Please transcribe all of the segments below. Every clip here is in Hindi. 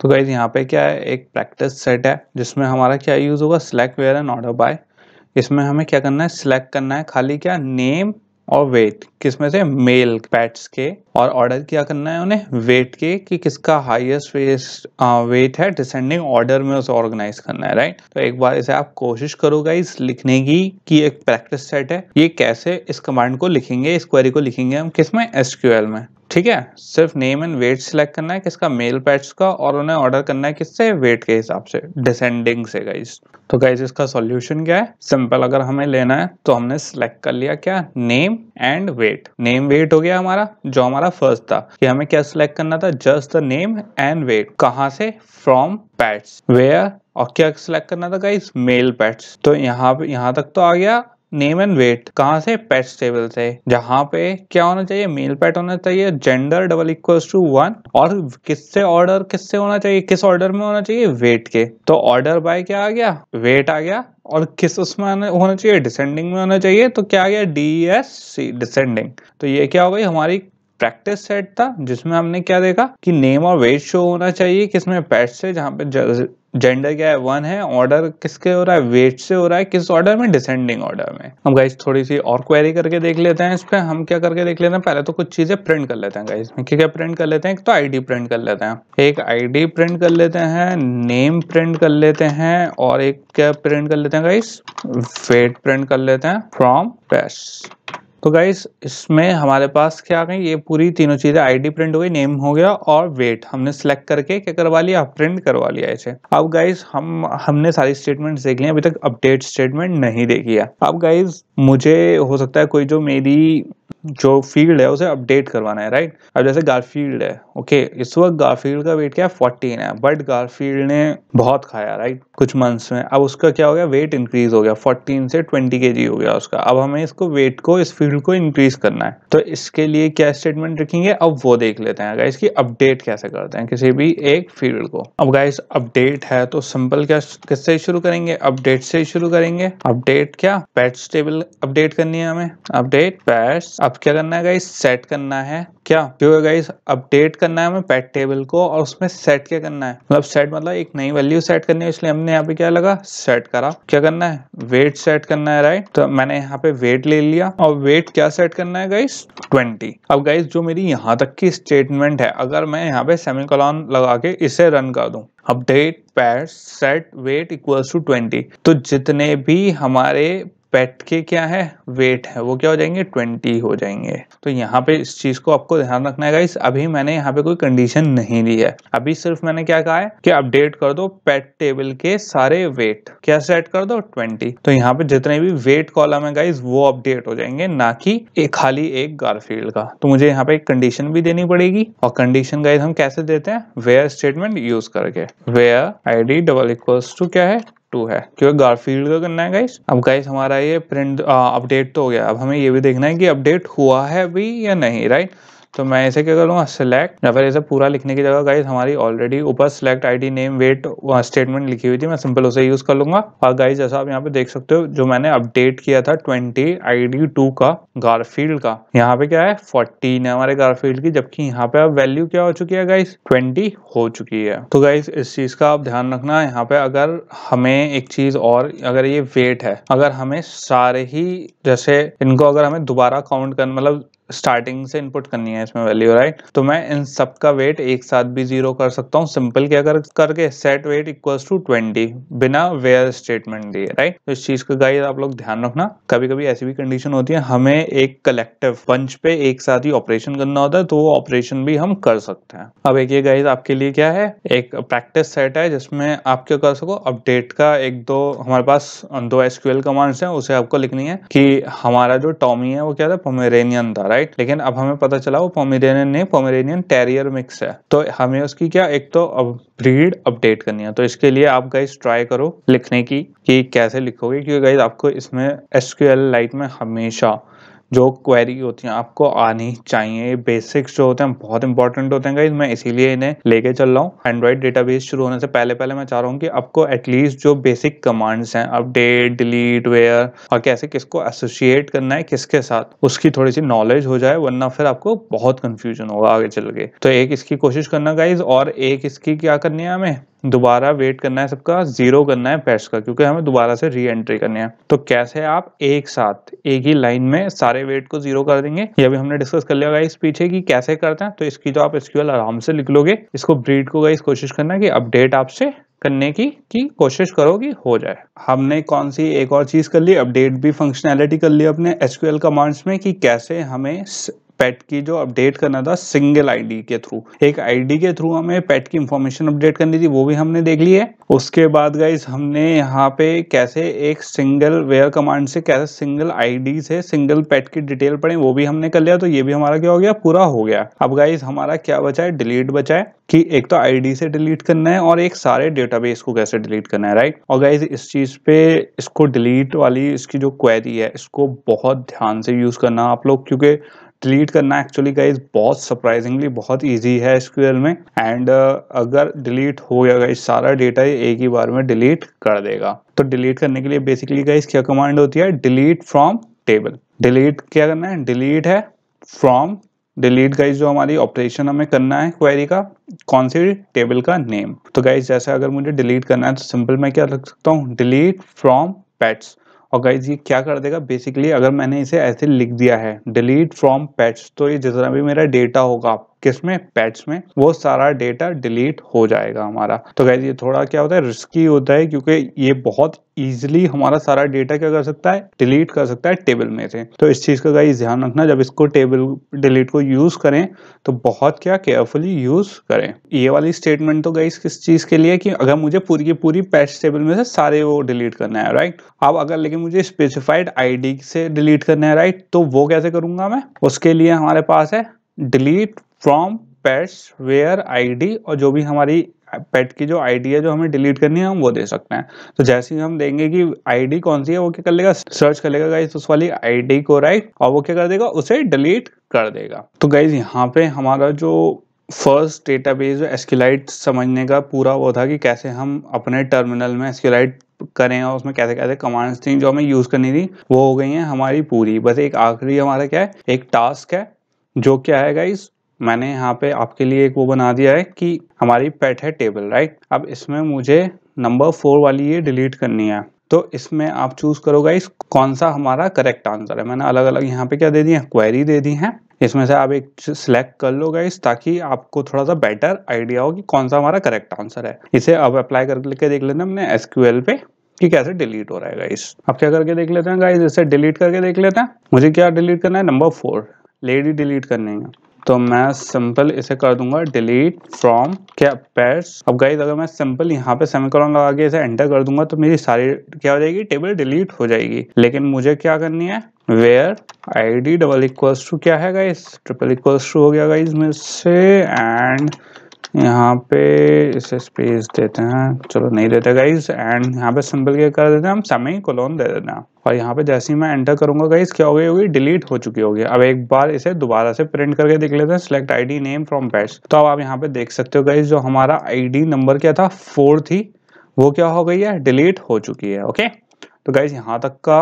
तो गाइज यहाँ पे क्या है एक प्रैक्टिस सेट है जिसमें हमारा क्या यूज़ होगा select where and order by इसमें हमें क्या करना है सिलेक्ट करना है खाली क्या नेम और वेट किसमें से मेल पैट्स के और ऑर्डर क्या करना है उन्हें वेट के कि किसका हाईएस्ट वेस्ट वेट है डिसेंडिंग ऑर्डर में उसे ऑर्गेनाइज करना है राइट तो एक बार इसे आप कोशिश करोगे इस लिखने की कि एक प्रैक्टिस सेट है ये कैसे इस कमांड को लिखेंगे इस क्वेरी को लिखेंगे हम किसमें एसक्यूएल में ठीक है सिर्फ नेम एंड वेट सिलेक्ट करना है किसका मेल पैट्स का और उन्हें ऑर्डर करना है किससे वेट के हिसाब से डिसेंडिंग से गाइज तो गाइज इसका सॉल्यूशन क्या है सिंपल अगर हमें लेना है तो हमने सिलेक्ट कर लिया क्या name and weight name weight हो गया हमारा जो हमारा फर्स्ट था कि हमें क्या सिलेक्ट करना था just the name and weight कहाँ से फ्रॉम पैट्स वेयर और क्या सिलेक्ट करना था गाइज मेल पैट्स तो यहाँ यहाँ तक तो आ गया नेम एंड वेट कहाँ से पेट टेबल से जहाँ पे क्या होना चाहिए मेल पेट होना चाहिए gender double equal to one और किससे ऑर्डर किससे होना चाहिए किस ऑर्डर में होना चाहिए वेट के तो ऑर्डर बाय क्या आ गया वेट आ गया और किस उसमें होना चाहिए डिसेंडिंग में होना चाहिए तो क्या आ गया डी एस सी डिसेंडिंग तो ये क्या हो गई हमारी प्रैक्टिस सेट था जिसमें हमने क्या देखा कि नेम और वेट शो होना चाहिए किसमें पैट से जहाँ पे जेंडर क्या है वन है ऑर्डर किसके हो रहा है वेट से हो रहा है किस ऑर्डर में डिसेंडिंग ऑर्डर में हम गाइज थोड़ी सी और क्वेरी करके देख लेते हैं इस पर हम क्या करके देख लेते हैं पहले तो कुछ चीजें प्रिंट कर लेते हैं गाइज में क्या क्या प्रिंट कर लेते हैं एक तो आईडी प्रिंट कर लेते हैं एक आईडी प्रिंट कर लेते हैं नेम प्रिंट कर लेते हैं और एक क्या प्रिंट कर लेते हैं गाइस वेट प्रिंट कर लेते हैं फ्रॉम पैस तो गाइज इसमें हमारे पास क्या आ गई ये पूरी तीनों चीज़ें आईडी प्रिंट हो गई नेम हो गया और वेट हमने सेलेक्ट करके क्या करवा लिया प्रिंट करवा लिया इसे अब गाइज हम हमने सारी स्टेटमेंट्स देख लिया अभी तक अपडेट स्टेटमेंट नहीं देखी है अब गाइज मुझे हो सकता है कोई जो मेरी जो फील्ड है उसे अपडेट करवाना है राइट अब जैसे गारफील्ड है ओके इस वक्त गारफील्ड का वेट क्या है 14 है बट गारफील्ड ने बहुत खाया राइट कुछ मंथ्स में अब उसका क्या हो गया वेट इंक्रीज हो गया 14 से 20 के हो गया उसका अब हमें इसको वेट को इस फील्ड को इंक्रीज करना है तो इसके लिए क्या स्टेटमेंट रखेंगे अब वो देख लेते हैं गाइस की अपडेट कैसे करते हैं किसी भी एक फील्ड को अब गाइस अपडेट है तो सिंपल क्या किससे शुरू करेंगे अपडेट से शुरू करेंगे अपडेट क्या पैट्स टेबल अपडेट करनी है हमें अपडेट पैट्स अब क्या करना है गाइस सेट करना है क्या क्यों गाइस अपडेट करना है हमें पैट टेबल को और उसमें सेट क्या करना है मतलब सेट मतलब एक नई वैल्यू सेट करनी है इसलिए हमने यहाँ पे क्या लगा सेट करा क्या करना है वेट सेट करना है राइट तो मैंने यहाँ पे वेट ले लिया और वेट क्या सेट करना है गाइस ट्वेंटी अब गाइस जो मेरी यहाँ तक की स्टेटमेंट है अगर मैं यहाँ पे सेमी लगा के इसे रन कर दू अपडेट पैर set weight equals to twenty तो जितने भी हमारे पेट के क्या है वेट है वो क्या हो जाएंगे ट्वेंटी हो जाएंगे तो यहाँ पे इस चीज को आपको ध्यान रखना है गाइस अभी मैंने यहाँ पे कोई कंडीशन नहीं दी है अभी सिर्फ मैंने क्या कहा है कि अपडेट कर दो पेट टेबल के सारे वेट क्या सेट कर दो ट्वेंटी तो यहाँ पे जितने भी वेट कॉलम है गाइज वो अपडेट हो जाएंगे ना कि एक खाली एक गारफील्ड का तो मुझे यहाँ पे एक कंडीशन भी देनी पड़ेगी और कंडीशन गाइज हम कैसे देते हैं वेयर स्टेटमेंट यूज करके where I D double equals to क्या है टू है क्योंकि गारफील्ड का करना है गाइस अब गाइस हमारा ये प्रिंट अपडेट uh, तो हो गया अब हमें ये भी देखना है कि अपडेट हुआ है अभी या नहीं राइट तो मैं इसे क्या करूँगा सिलेक्ट या फिर इसे पूरा लिखने की जगह गाइज हमारी ऑलरेडी ऊपर select the name weight statement लिखी हुई थी मैं सिंपल उसे यूज कर लूंगा और गाइज जैसा आप यहाँ पे देख सकते हो जो मैंने अपडेट किया था ट्वेंटी आई टू का गारफील्ड का यहाँ पे क्या है फोर्टीन है हमारे गारफील्ड की जबकि यहाँ पे अब वैल्यू क्या हो चुकी है गाइस ट्वेंटी हो चुकी है तो गाइज इस चीज का आप ध्यान रखना यहाँ पे अगर हमें एक चीज और अगर ये वेट है अगर हमें सारे ही जैसे इनको अगर हमें दोबारा काउंट करना मतलब स्टार्टिंग से इनपुट करनी है इसमें वैल्यू राइट तो मैं इन सब का वेट एक साथ भी जीरो कर सकता हूँ सिंपल क्या कर करके set weight equals to twenty बिना वेयर स्टेटमेंट दिए राइट तो इस चीज का गाइड आप लोग ध्यान रखना कभी कभी ऐसी भी कंडीशन होती है हमें एक कलेक्टिव पंच पे एक साथ ही ऑपरेशन करना होता है तो वो ऑपरेशन भी हम कर सकते हैं अब एक ये गाइड आपके लिए क्या है एक प्रैक्टिस सेट है जिसमें आप क्या कर सको अपडेट का एक दो हमारे पास दो एसक्यूएल कमांड्स हैं उसे आपको लिखनी है कि हमारा जो टॉमी है वो क्या था पोमेरेनियन था राइट राइट लेकिन अब हमें पता चला वो पोमेरेनियन नहीं पोमेरेनियन टेरियर मिक्स है तो हमें उसकी क्या एक तो अब ब्रीड अपडेट करनी है तो इसके लिए आप गाइज ट्राई करो लिखने की कि कैसे लिखोगे क्योंकि गाइज आपको इसमें एसक्यूएल लाइट में हमेशा जो क्वेरी होती हैं आपको आनी चाहिए बेसिक्स जो होते हैं बहुत इंपॉर्टेंट होते हैं गाइज मैं इसीलिए इन्हें लेके चल रहा हूँ एंड्रॉइड डेटाबेस शुरू होने से पहले पहले मैं चाह रहा हूँ कि आपको एटलीस्ट जो बेसिक कमांड्स हैं अपडेट डिलीट वेयर और कैसे किसको एसोसिएट करना है किसके साथ उसकी थोड़ी सी नॉलेज हो जाए वरना फिर आपको बहुत कंफ्यूजन होगा आगे चल के तो एक इसकी कोशिश करना गाइज और एक इसकी क्या करनी है हमें दोबारा वेट करना है सबका जीरो करना है पैस का क्योंकि हमें दोबारा से री एंट्री करनी है तो कैसे आप एक साथ एक ही लाइन में सारे वेट को जीरो कर देंगे ये भी हमने डिस्कस कर लिया इस पीछे की कैसे करते हैं तो इसकी तो आप एसक्यूएल आराम से लिख लोगे इसको ब्रीड को गई कोशिश करना कि अपडेट आपसे करने की की कोशिश करो कि हो जाए हमने कौन सी एक और चीज कर ली अपडेट भी फंक्शनैलिटी कर ली अपने एसक्यूएल कमांड्स में कि कैसे हमें पेट की जो अपडेट करना था सिंगल आईडी के थ्रू एक आईडी के थ्रू हमें पेट की इंफॉर्मेशन अपडेट करनी थी वो भी हमने देख ली है उसके बाद गाइज हमने यहाँ पे कैसे एक सिंगल वेयर कमांड से कैसे सिंगल आईडी से सिंगल पेट की डिटेल पड़े वो भी हमने कर लिया तो ये भी हमारा क्या हो गया पूरा हो गया अब गाइज हमारा क्या बचा है डिलीट बचा है कि एक तो आईडी से डिलीट करना है और एक सारे डेटाबेस को कैसे डिलीट करना है राइट और गाइज इस चीज पे इसको डिलीट वाली इसकी जो क्वेरी है इसको बहुत ध्यान से यूज करना आप लोग क्योंकि डिलीट करना एक्चुअली गाइज बहुत सरप्राइजिंगली बहुत ईजी है एसक्यूएल में एंड uh, अगर डिलीट हो गया गाइज सारा डेटा ये एक ही बार में डिलीट कर देगा तो डिलीट करने के लिए बेसिकली गाइज क्या कमांड होती है डिलीट फ्रॉम टेबल डिलीट क्या करना है डिलीट है फ्रॉम डिलीट गाइज जो हमारी ऑपरेशन हमें करना है क्वेरी का कौन सी टेबल का नेम तो गाइज जैसे अगर मुझे डिलीट करना है तो सिंपल मैं क्या लिख सकता हूँ डिलीट फ्रॉम पेट्स और गाइज ये क्या कर देगा बेसिकली अगर मैंने इसे ऐसे लिख दिया है डिलीट फ्रॉम पैट्स तो ये जितना भी मेरा डेटा होगा किस में में वो सारा डेटा डिलीट हो जाएगा हमारा तो गैज ये थोड़ा क्या होता है रिस्की होता है क्योंकि ये बहुत ईजिली हमारा सारा डेटा क्या कर सकता है डिलीट कर सकता है टेबल में से तो इस चीज़ का गाइज ध्यान रखना जब इसको टेबल डिलीट को यूज़ करें तो बहुत क्या केयरफुली यूज़ करें ये वाली स्टेटमेंट तो गई किस चीज़ के लिए कि अगर मुझे पूरी की पूरी पैच टेबल में से सारे वो डिलीट करना है राइट अब अगर लेकिन मुझे स्पेसिफाइड आई से डिलीट करना है राइट तो वो कैसे करूंगा मैं उसके लिए हमारे पास है delete from pets where I और जो भी हमारी पेट की जो आईडी है जो हमें डिलीट करनी है हम वो दे सकते हैं तो जैसे ही हम देंगे कि आईडी कौन सी है वो क्या कर लेगा सर्च कर लेगा गाइस उस वाली आईडी को राइट और वो क्या कर देगा उसे डिलीट कर देगा तो गाइज यहाँ पे हमारा जो फर्स्ट डेटाबेस एस्क्यूलाइट समझने का पूरा वो था कि कैसे हम अपने टर्मिनल में एस्क्यूलाइट करें और उसमें कैसे कैसे कमांड्स थी जो हमें यूज़ करनी थी वो हो गई है हमारी पूरी बस एक आखिरी हमारा क्या है एक टास्क है जो क्या है गाइज मैंने यहाँ पे आपके लिए एक वो बना दिया है कि हमारी पेट है टेबल राइट अब इसमें मुझे नंबर फोर वाली ये डिलीट करनी है तो इसमें आप चूज करोगे इस कौन सा हमारा करेक्ट आंसर है मैंने अलग अलग यहाँ पे क्या दे दी है क्वेरी दे दी है इसमें से आप एक सिलेक्ट कर लो गाइस ताकि आपको थोड़ा सा बेटर आइडिया हो कि कौन सा हमारा करेक्ट आंसर है इसे अब अप्लाई करके देख लेते हैं हमने एसक्यूएल पे कि कैसे डिलीट हो रहा है गाइस अब क्या करके देख लेते हैं गाइस इसे डिलीट करके देख लेते हैं मुझे क्या डिलीट करना है नंबर फोर लेडी डिलीट करनी है तो मैं सिंपल इसे कर दूंगा डिलीट फ्रॉम क्या पैर्स अब गाइज अगर मैं सिंपल यहाँ पे सेमिकोलन लगा के इसे एंटर कर दूंगा तो मेरी सारी क्या हो जाएगी टेबल डिलीट हो जाएगी लेकिन मुझे क्या करनी है where I D double equals to क्या है गाइज ट्रिपल इक्वल्स टू हो गया गाइज में से एंड यहाँ पे इसे स्पेस देते हैं चलो नहीं देते गाइज एंड यहाँ पे सिंपल क्या कर देते हैं हम समय कोलोन दे देते हैं और यहाँ पे जैसे ही मैं एंटर करूंगा गाइज क्या हो गई होगी डिलीट हो चुकी होगी अब एक बार इसे दोबारा से प्रिंट करके देख लेते हैं select ID name from batch तो अब आप यहाँ पे देख सकते हो गाइज जो हमारा आई नंबर क्या था फोर थी वो क्या हो गई है डिलीट हो चुकी है ओके okay? तो गाइज यहाँ तक का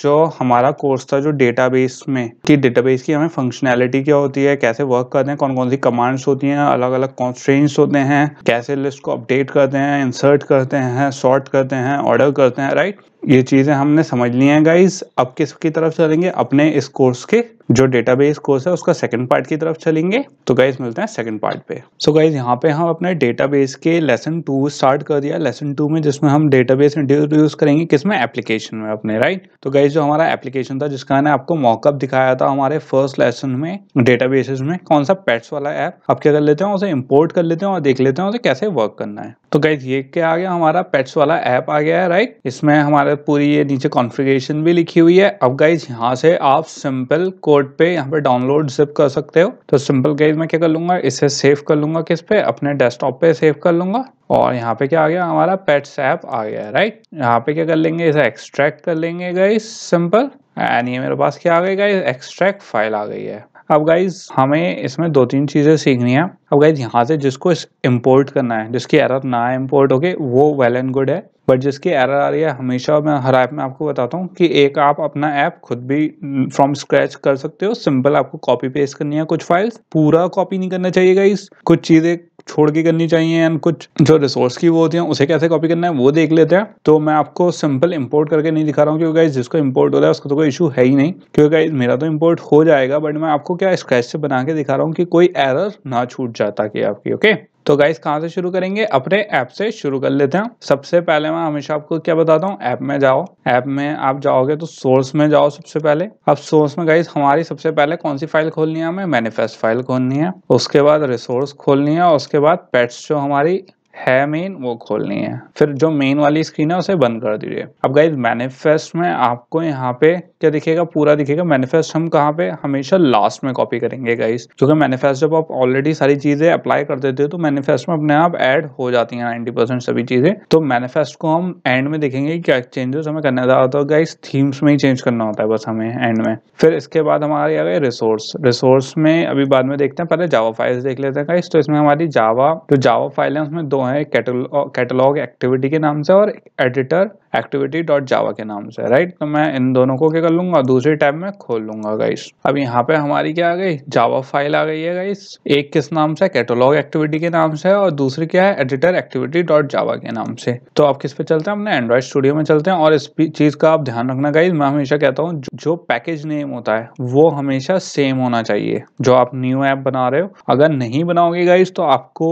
जो हमारा कोर्स था जो डेटाबेस में कि डेटाबेस की हमें फंक्शनैलिटी क्या होती है कैसे वर्क करते हैं कौन कौन सी कमांड्स होती हैं अलग अलग कॉन्स्ट्रेंट्स होते हैं कैसे लिस्ट को अपडेट करते हैं इंसर्ट करते हैं सॉर्ट करते हैं ऑर्डर करते हैं राइट ये चीज़ें हमने समझ ली हैं गाइज अब किसकी तरफ चलेंगे अपने इस कोर्स के जो डेटाबेस कोर्स है उसका सेकंड पार्ट की तरफ चलेंगे तो गाइज मिलते हैं सेकंड पार्ट पे सो so गाइज यहाँ पे हम अपने डेटाबेस के लेसन टू स्टार्ट कर दिया लेसन टू में जिसमें हम डेटाबेस इंट्रोड्यूस करेंगे किसमें एप्लीकेशन में अपने राइट तो गाइज जो हमारा एप्लीकेशन था जिसका मैंने आपको मॉकअप दिखाया था हमारे फर्स्ट लेसन में डेटाबेसेस में कौन सा पेट्स वाला ऐप आप क्या कर लेते हैं उसे इम्पोर्ट कर लेते हैं और देख लेते हैं उसे कैसे वर्क करना है तो गाइज ये क्या आ गया हमारा पेट्स वाला ऐप आ गया है राइट इसमें हमारे पूरी ये नीचे कॉन्फ़िगरेशन भी लिखी हुई है अब गाइज यहाँ से आप सिंपल कोड कीबोर्ड पे यहाँ पे डाउनलोड जिप कर सकते हो तो सिंपल केस में क्या कर लूंगा इसे सेव कर लूंगा किस पे अपने डेस्कटॉप पे सेव कर लूंगा और यहाँ पे क्या आ गया हमारा पेट्स ऐप आ गया राइट यहाँ पे क्या कर लेंगे इसे एक्सट्रैक्ट कर लेंगे गाइस सिंपल एंड ये मेरे पास क्या आ गई गाइस एक्सट्रैक्ट फाइल आ गई है अब गाइज हमें इसमें दो तीन चीज़ें सीखनी है अब गाइज यहाँ से जिसको इम्पोर्ट करना है जिसकी एरर ना इम्पोर्ट होके वो वेल एंड गुड है बट जिसकी एरर आ रही है हमेशा मैं हर ऐप में आपको बताता हूँ कि एक आप अपना ऐप खुद भी फ्रॉम mm, स्क्रैच कर सकते हो सिंपल आपको कॉपी पेस्ट करनी है कुछ फाइल्स पूरा कॉपी नहीं करना चाहिए गाइस कुछ चीज़ें छोड़ के करनी चाहिए एंड कुछ जो रिसोर्स की वो होती है उसे कैसे कॉपी करना है वो देख लेते हैं तो मैं आपको सिंपल इंपोर्ट करके नहीं दिखा रहा हूँ क्योंकि गाइज जिसको इंपोर्ट हो रहा है उसका तो कोई इशू है ही नहीं क्योंकि गाइज मेरा तो इंपोर्ट हो जाएगा बट मैं आपको क्या स्क्रैच से बना के दिखा रहा हूँ कि कोई एरर ना छूट जाता कि आपकी ओके okay? तो गाइस कहाँ से शुरू करेंगे अपने ऐप से शुरू कर लेते हैं सबसे पहले मैं हमेशा आपको क्या बताता हूँ ऐप में जाओ ऐप में आप जाओगे तो सोर्स में जाओ सबसे पहले अब सोर्स में गाइस हमारी सबसे पहले कौन सी फाइल खोलनी है हमें मैनिफेस्ट फाइल खोलनी है उसके बाद रिसोर्स खोलनी है उसके बाद पेट्स जो हमारी है मेन वो खोलनी है फिर जो मेन वाली स्क्रीन है उसे बंद कर दीजिए अब गाइज मैनिफेस्ट में आपको यहाँ पे क्या दिखेगा पूरा दिखेगा मैनिफेस्ट हम कहाँ पे हमेशा लास्ट में कॉपी करेंगे गाइज क्योंकि मैनिफेस्ट जब आप ऑलरेडी सारी चीजें अप्लाई कर देते हो तो मैनिफेस्ट में अपने आप ऐड हो जाती है नाइन्टी सभी चीजें तो मैनिफेस्ट को हम एंड में देखेंगे क्या चेंजेस हमें करने जा होता है गाइज थीम्स में ही चेंज करना होता है बस हमें एंड में फिर इसके बाद हमारे आ गए रिसोर्स रिसोर्स में अभी बाद में देखते हैं पहले जावा फाइल्स देख लेते हैं गाइज तो इसमें हमारी जावा जो जावा फाइल है उसमें दो दो हैं कैटलॉग कैटलॉग एक्टिविटी के नाम से और एडिटर एक्टिविटी डॉट जावा के नाम से राइट तो मैं इन दोनों को क्या कर लूंगा दूसरे टैब में खोल लूंगा गाइस अब यहाँ पे हमारी क्या आ गई जावा फाइल आ गई है गाइस एक किस नाम से कैटलॉग एक्टिविटी के नाम से और दूसरी क्या है एडिटर एक्टिविटी डॉट जावा के नाम से तो आप किस पे चलते हैं अपने एंड्रॉइड स्टूडियो में चलते हैं और इस चीज का आप ध्यान रखना गाइज मैं हमेशा कहता हूँ जो पैकेज नेम होता है वो हमेशा सेम होना चाहिए जो आप न्यू ऐप बना रहे हो अगर नहीं बनाओगे गाइज तो आपको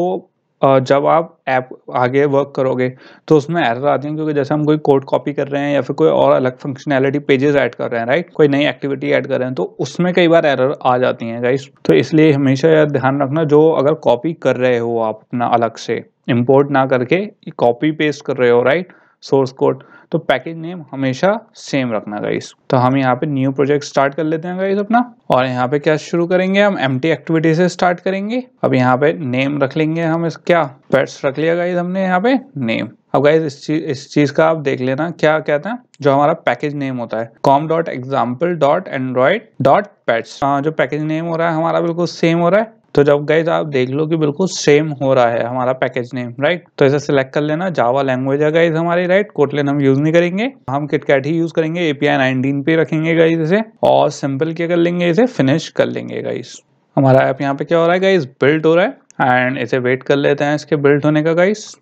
जब आप ऐप आगे वर्क करोगे तो उसमें एरर आती हैं क्योंकि जैसे हम कोई कोड कॉपी कर रहे हैं या फिर कोई और अलग फंक्शनैलिटी पेजेस ऐड कर रहे हैं राइट कोई नई एक्टिविटी ऐड कर रहे हैं तो उसमें कई बार एरर आ जाती हैं राइट तो इसलिए हमेशा यह ध्यान रखना जो अगर कॉपी कर रहे हो आप अपना अलग से इम्पोर्ट ना करके कॉपी पेस्ट कर रहे हो राइट सोर्स कोड तो पैकेज नेम हमेशा सेम रखना गाइस तो हम यहाँ पे न्यू प्रोजेक्ट स्टार्ट कर लेते हैं गाइस अपना और यहाँ पे क्या शुरू करेंगे हम एम एक्टिविटी से स्टार्ट करेंगे अब यहाँ पे नेम रख लेंगे हम इस क्या पेट्स रख लिया गाइस हमने यहाँ पे नेम अब गाइज इस चीज इस चीज का आप देख लेना क्या कहते हैं जो हमारा पैकेज नेम होता है com dot example dot android dot pets जो पैकेज नेम हो रहा है हमारा बिल्कुल सेम हो रहा है तो जब गए आप देख लो कि बिल्कुल सेम हो रहा है हमारा पैकेज नेम राइट तो इसे सिलेक्ट कर लेना जावा लैंग्वेज है गाइज हमारी राइट कोटलेन हम यूज नहीं करेंगे हम किटकैट ही यूज करेंगे एपीआई नाइनटीन पे रखेंगे गाइज इसे और सिंपल क्या कर लेंगे इसे फिनिश कर लेंगे गाइज हमारा ऐप यहाँ पे क्या हो रहा है गाइज बिल्ट हो रहा है एंड इसे वेट कर लेते हैं इसके बिल्ट होने का गाइस